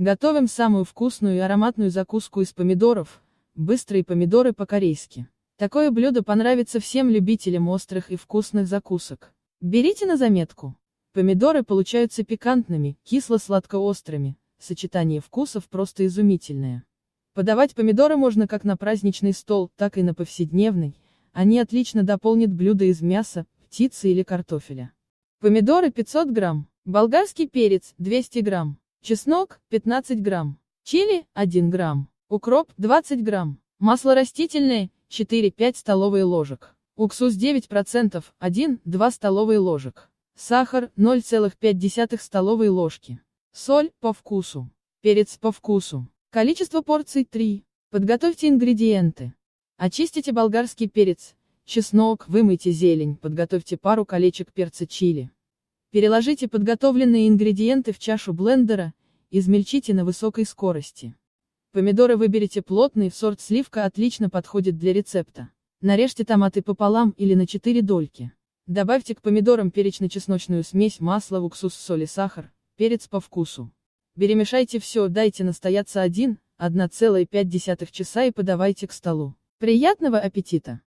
Готовим самую вкусную и ароматную закуску из помидоров, быстрые помидоры по-корейски. Такое блюдо понравится всем любителям острых и вкусных закусок. Берите на заметку. Помидоры получаются пикантными, кисло-сладко-острыми, сочетание вкусов просто изумительное. Подавать помидоры можно как на праздничный стол, так и на повседневный, они отлично дополнят блюда из мяса, птицы или картофеля. Помидоры 500 грамм, болгарский перец 200 грамм. Чеснок – 15 грамм. Чили – 1 грамм. Укроп – 20 грамм. Масло растительное – 4-5 столовые ложек. Уксус 9%, 1-2 столовые ложек. Сахар 0,5 столовой ложки. Соль по вкусу. Перец по вкусу. Количество порций 3. Подготовьте ингредиенты. Очистите болгарский перец, чеснок, вымойте зелень, подготовьте пару колечек перца чили. Переложите подготовленные ингредиенты в чашу блендера, измельчите на высокой скорости. Помидоры выберите плотный, сорт сливка отлично подходит для рецепта. Нарежьте томаты пополам или на 4 дольки. Добавьте к помидорам перечно-чесночную смесь, масло, уксус, соль и сахар, перец по вкусу. Перемешайте все, дайте настояться 1, 1,5 часа и подавайте к столу. Приятного аппетита!